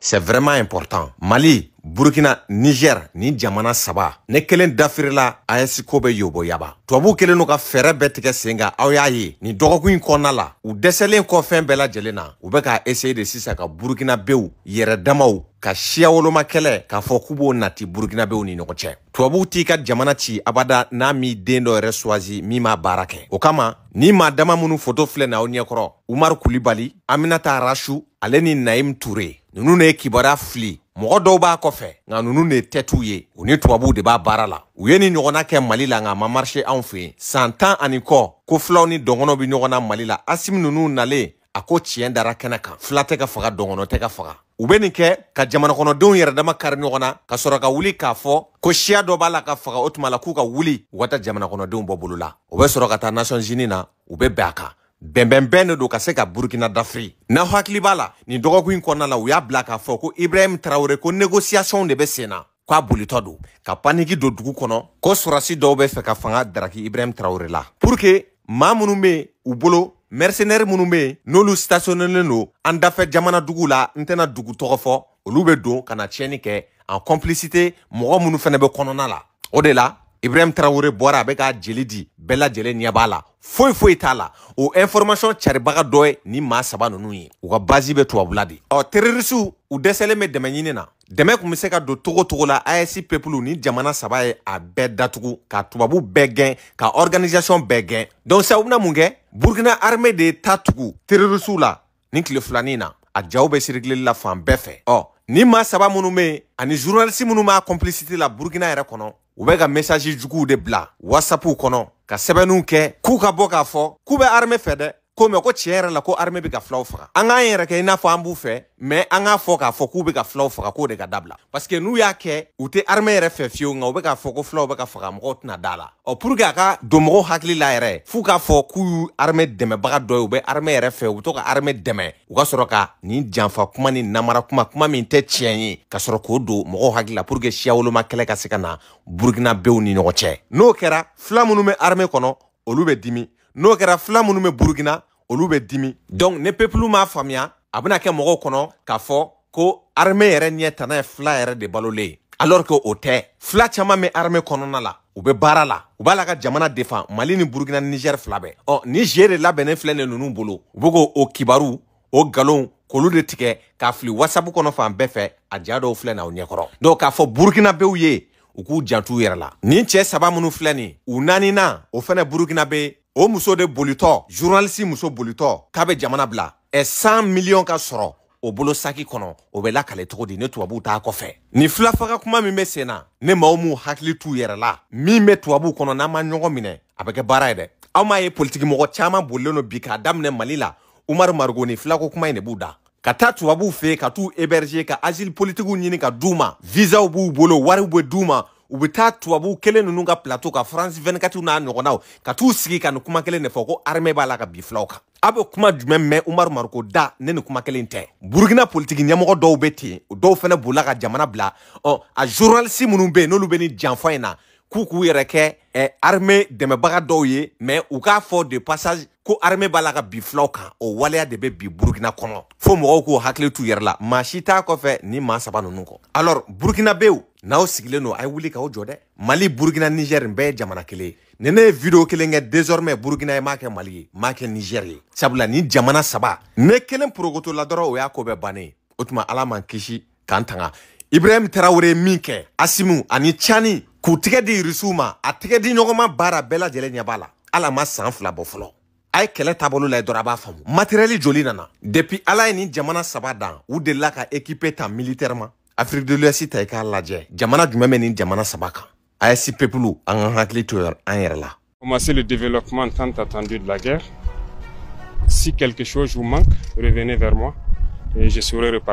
c'est vraiment important mali burukina niger ni jamana saba ne kelen dafirila as ko bɛ yobo yaba tubabuw kelen n'u ka fɛɛrɛ bɛɛ tigɛ sen kan aw y'a ye nin dɔgɔkun in kɔnɔna la u dɛsɛlen kɔ fɛn bɛɛ lajɛlen na u bɛ k'a eseye de sisan ka burukinabew yɛrɛ damaw ka siya woloma kɛlɛ k'a fɔ k'u b'o nati burukinabew ni ɲɔgɔn cɛ tubabuw t'i ka jamana ci abada n'a m'i den dɔ yɛrɛ suwazi min m'a baara kɛ o kama ni maa dama minnu foto filɛ na aw ɲɛkɔrɔ umaru kulibali aminata arasu ale ni naim ture ninnu de ye kibaruya fili mɔgɔ dɔw b'a kɔfɛ nka ninnu de tɛ t'u ye u ni tubabuw de b'a baara la u ye nin ɲɔgɔnna kɛ mali la nka a ma marise anw fɛ yen san tan ani kɔ ko filaw ni dɔngɔnɔw be ɲɔgɔn na mali la asimi ninnu nalen a ko tiɲɛ dara kɛnɛ kan fila tɛ ka faga dɔngɔnɔ tɛ ka faga u be nin kɛ ka jamanakɔnɔdenw yɛrɛdama kari ɲɔgɔn na ka sɔrɔ ka wuli k'a fɔ ko siya dɔ b'a la ka faga o tuma la k'u ka wuli u ka ta jamanakɔnɔdenw bɔ bolo la u be sɔrɔ ka taa nasiyɔn zini na u be bɛn a kan bɛnbɛnbɛn de don ka se ka burukina dafiri n'aw hakili b'a la nin dɔgɔkun in kɔnɔna la u y'a bila k'a fɔ ko ibrahim tarawele ko negosiyasɔnw de bɛ sen na k'a bolitɔ don ka paniki don dugu kɔnɔ ko sɔrɔsi dɔw bɛ fɛ ka fanga daraki ibrahim tarawele la pour que maa minnu bɛ u bolo mɛrisenɛri minnu bɛ yen n'olu stationnelen don an dafɛ jamana duguw la n tɛna dugu tɔgɔ fɔ olu bɛ don ka na tiɲɛni kɛ en complicité mɔgɔ minnu fana bɛ kɔnɔna la o de la Ibrahim Traoré boira avec un Bela Bella di Niabala Foui Tala o information caribaga Baga ni ma saba ninnu wa u ka abladi o de na do la ASI jamana sabaye a bɛɛ datugu ka tubabu Beguin ka organisation Beguin donc sa u burkina armé de tatuku. ta la ni le a jawbe la Femme Befe Oh ni ma saba ani Journaliste minnu complicité la Burkina era u bɛ ka mesazi juguw de bila wasapuw kɔnɔ ka sɛbɛnninw kɛ k'u ka bɔ k'a fɔ k'u bɛ arime fɛ dɛ ko ko tiɲɛ yɛrɛ la ko armée bɛ ka filaw faga an k'an yɛrɛ kɛ i n'a fɔ an b'u fɛ mɛ an k'a fɔ k'a fɔ k'u bɛ ka filaw faga k'o de ka dabila que n'u y'a kɛ u tɛ armée yɛrɛ fɛ fiyewu nka u bɛ k'a fɔ ko filaw bɛ ka faga mɔgɔw tɛna da la ɔ pour ke a ka don mɔgɔw hakili la yɛrɛ f'u k'a fɔ k'u y'u armée dɛmɛbaga dɔ ye u bɛ armée yɛrɛ fɛ u be to ka armée dɛmɛ u ka sɔrɔ ka nin janfa kuma ni namara kuma kuma min tɛ tiɲɛ ye ka sɔrɔ k'o don mɔgɔw hakili la pur ke siya woloma kɛlɛ ka se ka na burukinabew ni ɲɔgɔn cɛ n'o kɛra fila minnu bɛ armée kɔnɔ olu bɛ dimi n'o kɛra fila minnu bɛ burukina olu bɛ dimi donc ni pepulu m'a faamuya a bɛna kɛ mɔgɔw kɔnɔ k'a fɔ ko arme yɛrɛ ɲɛ tana ye fila yɛrɛ de balolen alors que o tɛ fila caaman be arme kɔnɔna la u be baara la u b'a la ka jamana defan mali ni burukina ni nigɛri fila bɛɛ ɔ ni zie de labɛnnen filɛ ne nunu bolo u be k'o kibaru o galonw k'olu de tigɛ k'a fili wasapu kɔnɔ fan bɛɛ fɛ a ja dɔw filɛ na u ɲɛkɔrɔ dɔw k'a fɔ burukinabew ye u k'u jant'u yɛrɛ la nin cɛɛ saba minnu filɛ nin u naanina o fɛnɛ burukina be o muso de bolitɔ zurunalisi muso bolitɔ k'a bɛ jamana bila ɛ san miliyɔn ka sɔrɔ o bolo saki kɔnɔ o bɛ lakale cogo di ne tubabuw t'a kɔfɛ nin filafaga kuma min bɛ sen na ne maw m'u hakili t'u yɛrɛ la min bɛ tubabuw kɔnɔ n'an ma ɲɔgɔn minɛ a bɛ kɛ baara ye dɛ aw m'a ye politikimɔgɔ caaman bolilen no bi k'a daminɛ mali la umaru marigo ni filako kuma ye ne b'u da ka taa tubabuw fɛ ka t'u héberge ka azili politikiw ɲini ka duu ma visaw b'u bolo wariw bɛ duu ma u bɛ taa tubabu kelen nunu ka plateau ka faransi 24 n'a ɲɔgɔnnaw ka t'u sigi ka nin kuma kelen de fɔ ko armée b'a la ka bin kan a bɛ kuma jumɛn mɛn umaru maruko da ne ni kuma kelen tɛ burukina politiki ɲɛmɔgɔ dɔw bɛ ten dɔw fana bolila ka jamana bila ɔ a journalisi minnu bɛ yen n'olu bɛ nin janfa in na k'u k'u yɛrɛ kɛ eh, armée dɛmɛbaga dɔw ye mɛ u k'a fɔ de passage ko armée b'a la ka bi filaw kan o waleya de bɛ bi burukina kɔnɔ fo mɔgɔw k'u hakili t'u yɛrɛ la maa si t'a kɔfɛ ni maa saba ninnu kɔ alors burukinabew n'aw sigilen don a ye wuli k'aw jɔ dɛ mali burukina nigɛri n bɛɛ jamana kelen ni ne ye video kelen kɛ désormais burukina ye m'a kɛ mali ye m'a kɛ nigɛri ye sabula ni jamana saba ne kelen porokotola dɔrɔn o y'a ko bɛɛ bannen o tuma ala man kisi k'an tanga ibrahim tarawere min kɛ asimu ani cani k'u tigɛ di irisiw ma a tigɛ di ɲɔgɔnma baara bɛɛ lajɛlen ɲɛ b'a la ala ma san fila bɔ fɔlɔ a ye kɛlɛ taabolo lajɛ dɔrɔn a b'a faamu matɛrɛli joli nana depuis ala ye nin jamana saba dan u delila ka ekipe ta militɛrɛman Afrique de l'U.S.I. Taïka lajɛ jamana du même sabaka jamana sabaka. kan ayesi pepulu en ka le développement tant attendu de la guerre si quelque chose vous manque revenez vers moi et je saurai repartir